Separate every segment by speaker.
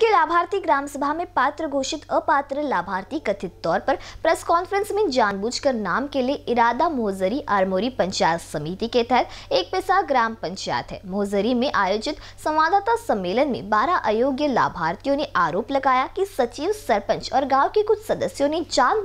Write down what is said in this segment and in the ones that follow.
Speaker 1: के लाभार्थी ग्राम सभा में पात्र घोषित अपात्र लाभार्थी कथित तौर पर प्रेस कॉन्फ्रेंस में जानबूझकर नाम के लिए इरादा मोहजरी आरमोरी पंचायत समिति के तहत एक पैसा ग्राम पंचायत है मोहजरी में आयोजित संवाददाता सम्मेलन में बारह अयोग्य लाभार्थियों ने आरोप लगाया कि सचिव सरपंच और गाँव के कुछ सदस्यों ने जान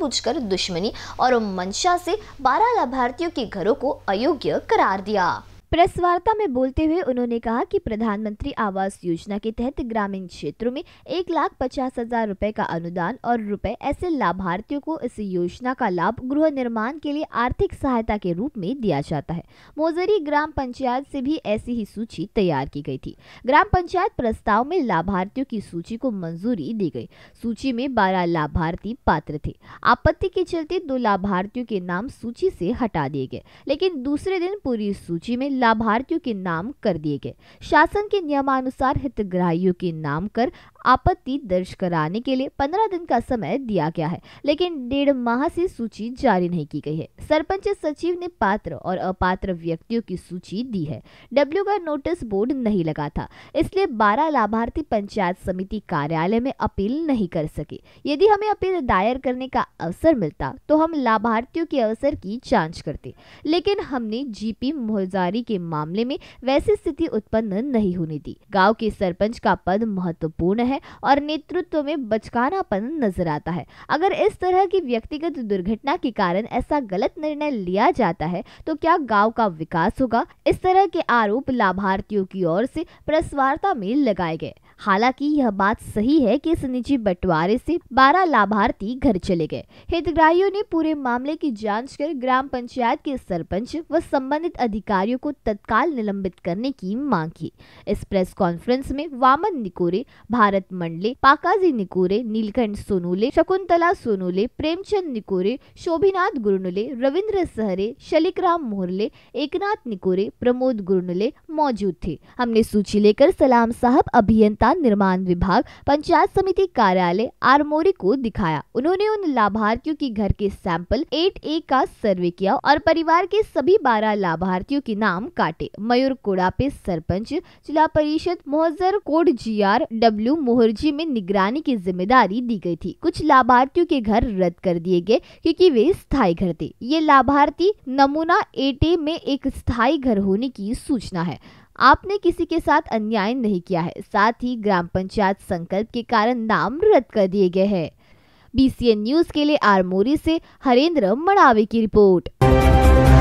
Speaker 1: दुश्मनी और मंशा से बारह लाभार्थियों के घरों को अयोग्य करार दिया प्रेस वार्ता में बोलते हुए उन्होंने कहा कि प्रधानमंत्री आवास योजना के तहत ग्रामीण क्षेत्रों में एक लाख पचास हजार रूपए का अनुदान और रुपए ऐसे लाभार्थियों को इस योजना का लाभ गृह निर्माण के लिए आर्थिक सहायता के रूप में दिया जाता है मोजरी ग्राम पंचायत से भी ऐसी ही सूची तैयार की गई थी ग्राम पंचायत प्रस्ताव में लाभार्थियों की सूची को मंजूरी दी गई सूची में बारह लाभार्थी पात्र थे आपत्ति के चलते दो लाभार्थियों के नाम सूची से हटा दिए गए लेकिन दूसरे दिन पूरी सूची में लाभार्थियों के नाम कर दिए गए शासन के नियमानुसार हितग्राहियों के नाम कर आपत्ति दर्ज कराने के लिए पंद्रह दिन का समय दिया गया है लेकिन डेढ़ माह से सूची जारी नहीं की गई है सरपंच सचिव ने पात्र और अपात्र व्यक्तियों की सूची दी है डब्ल्यू का नोटिस बोर्ड नहीं लगा था इसलिए बारह लाभार्थी पंचायत समिति कार्यालय में अपील नहीं कर सके यदि हमें अपील दायर करने का अवसर मिलता तो हम लाभार्थियों के अवसर की जांच करते लेकिन हमने जीपी मोहजारी के मामले में वैसी स्थिति उत्पन्न नहीं होने दी गांव के सरपंच का पद महत्वपूर्ण है है और नेतृत्व में बचकानापन नजर आता है अगर इस तरह की व्यक्तिगत दुर्घटना के कारण ऐसा गलत निर्णय लिया जाता है तो क्या गांव का विकास होगा इस तरह के आरोप लाभार्थियों की ओर से प्रेस वार्ता में लगाए गए हालांकि यह बात सही है कि इस निजी बंटवारे से 12 लाभार्थी घर चले गए हितग्राहियों ने पूरे मामले की जांच कर ग्राम पंचायत के सरपंच व संबंधित अधिकारियों को तत्काल निलंबित करने की मांग की इस प्रेस कॉन्फ्रेंस में वामन निकोरे भारत मंडले पाकाजी निकोरे नीलकंठ सोनूले शकुंतला सोनूले प्रेमचंद निकोरे शोभिनाथ गुरुनुले रविन्द्र सहरे शलिकराम मोहरले एकनाथ निकोरे प्रमोद गुरुनुले मौजूद थे हमने सूची लेकर सलाम साहब अभियंता रास्ता निर्माण विभाग पंचायत समिति कार्यालय आरमोरी को दिखाया उन्होंने उन लाभार्थियों के घर के सैंपल एट ए का सर्वे किया और परिवार के सभी बारह लाभार्थियों के नाम काटे मयूर कोड़ापे सरपंच जिला परिषद मोहजर कोड जी आर डब्ल्यू मोहरजी में निगरानी की जिम्मेदारी दी गई थी कुछ लाभार्थियों के घर रद्द कर दिए गए क्योंकि वे स्थायी घर थे ये लाभार्थी नमूना एटे में एक स्थायी घर होने की सूचना है आपने किसी के साथ अन्याय नहीं किया है साथ ही ग्राम पंचायत संकल्प के कारण नाम रद्द कर दिए गए हैं बीसीएन न्यूज के लिए आरमोरी से हरेंद्र मड़ावे की रिपोर्ट